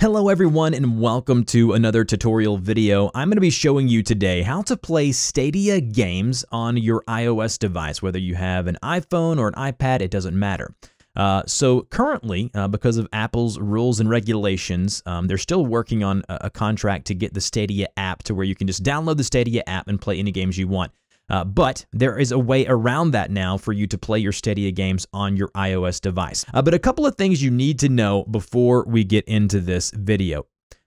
Hello everyone and welcome to another tutorial video. I'm going to be showing you today how to play Stadia games on your iOS device, whether you have an iPhone or an iPad, it doesn't matter. Uh, so currently, uh, because of Apple's rules and regulations, um, they're still working on a, a contract to get the Stadia app to where you can just download the Stadia app and play any games you want. Uh, but there is a way around that now for you to play your Stadia games on your iOS device. Uh, but a couple of things you need to know before we get into this video.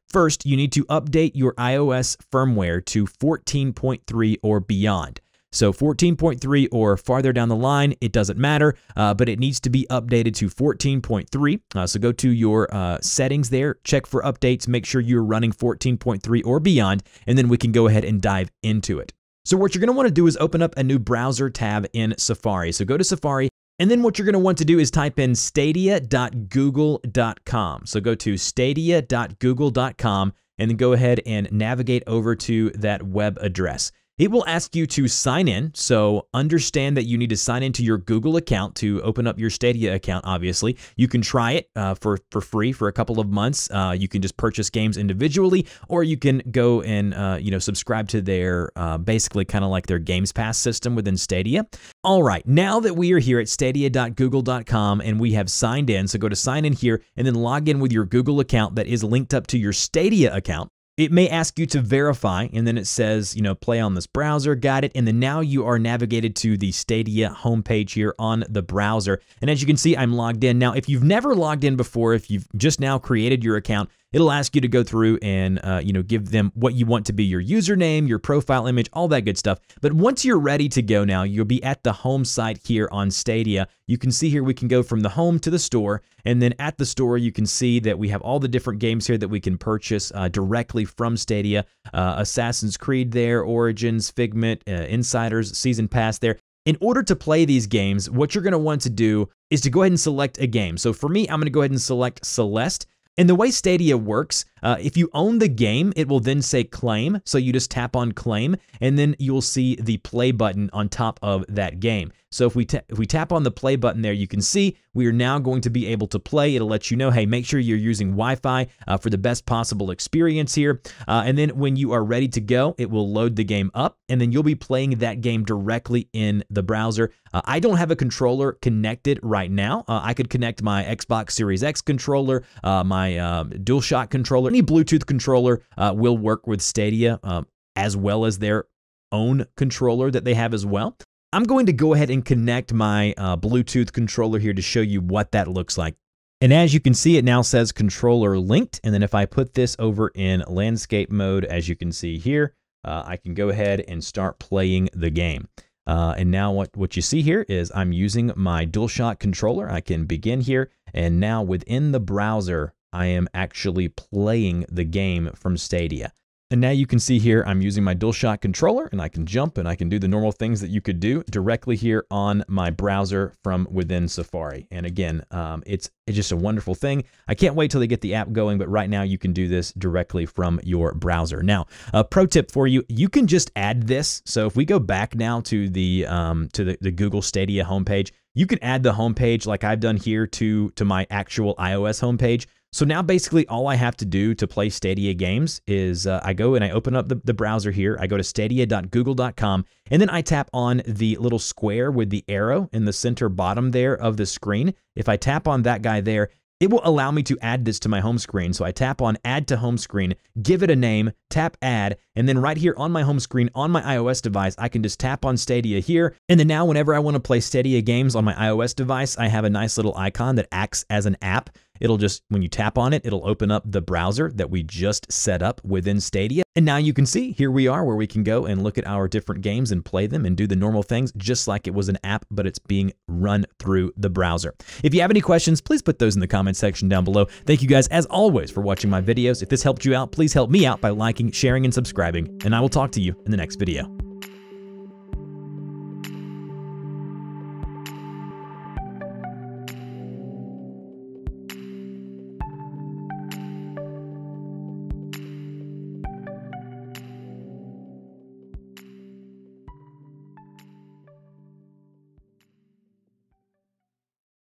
First, you need to update your iOS firmware to 14.3 or beyond. So 14.3 or farther down the line, it doesn't matter, uh, but it needs to be updated to 14.3. Uh, so go to your uh, settings there, check for updates, make sure you're running 14.3 or beyond, and then we can go ahead and dive into it. So what you're going to want to do is open up a new browser tab in Safari. So go to Safari, and then what you're going to want to do is type in stadia.google.com. So go to stadia.google.com and then go ahead and navigate over to that web address. It will ask you to sign in, so understand that you need to sign into your Google account to open up your Stadia account, obviously. You can try it uh, for, for free for a couple of months. Uh, you can just purchase games individually, or you can go and uh, you know subscribe to their uh, basically kind of like their Games Pass system within Stadia. All right, now that we are here at stadia.google.com and we have signed in, so go to sign in here and then log in with your Google account that is linked up to your Stadia account. It may ask you to verify, and then it says, you know, play on this browser, got it. And then now you are navigated to the Stadia homepage here on the browser. And as you can see, I'm logged in. Now, if you've never logged in before, if you've just now created your account, It'll ask you to go through and uh, you know give them what you want to be your username, your profile image, all that good stuff. But once you're ready to go now, you'll be at the home site here on Stadia. You can see here we can go from the home to the store, and then at the store you can see that we have all the different games here that we can purchase uh, directly from Stadia. Uh, Assassin's Creed there, Origins, Figment, uh, Insiders, Season Pass there. In order to play these games, what you're going to want to do is to go ahead and select a game. So for me, I'm going to go ahead and select Celeste. And the way Stadia works uh, if you own the game, it will then say claim. So you just tap on claim and then you'll see the play button on top of that game. So if we, if we tap on the play button there, you can see we are now going to be able to play. It'll let you know, hey, make sure you're using Wi-Fi uh, for the best possible experience here. Uh, and then when you are ready to go, it will load the game up and then you'll be playing that game directly in the browser. Uh, I don't have a controller connected right now. Uh, I could connect my Xbox Series X controller, uh, my uh, DualShock controller, any Bluetooth controller uh, will work with Stadia um, as well as their own controller that they have as well. I'm going to go ahead and connect my uh, Bluetooth controller here to show you what that looks like. And as you can see, it now says controller linked. And then if I put this over in landscape mode, as you can see here, uh, I can go ahead and start playing the game. Uh, and now what, what you see here is I'm using my DualShock controller. I can begin here. And now within the browser, I am actually playing the game from Stadia. And now you can see here, I'm using my DualShock controller and I can jump and I can do the normal things that you could do directly here on my browser from within Safari. And again, um, it's, it's just a wonderful thing. I can't wait till they get the app going, but right now you can do this directly from your browser. Now, a pro tip for you, you can just add this. So if we go back now to the, um, to the, the Google Stadia homepage, you can add the homepage like I've done here to, to my actual iOS homepage. So now basically all I have to do to play Stadia games is uh, I go and I open up the, the browser here. I go to stadia.google.com and then I tap on the little square with the arrow in the center bottom there of the screen. If I tap on that guy there, it will allow me to add this to my home screen. So I tap on add to home screen, give it a name, tap add, and then right here on my home screen on my iOS device, I can just tap on Stadia here. And then now whenever I want to play Stadia games on my iOS device, I have a nice little icon that acts as an app. It'll just, when you tap on it, it'll open up the browser that we just set up within Stadia. And now you can see here we are where we can go and look at our different games and play them and do the normal things just like it was an app, but it's being run through the browser. If you have any questions, please put those in the comment section down below. Thank you guys as always for watching my videos. If this helped you out, please help me out by liking, sharing, and subscribing. And I will talk to you in the next video.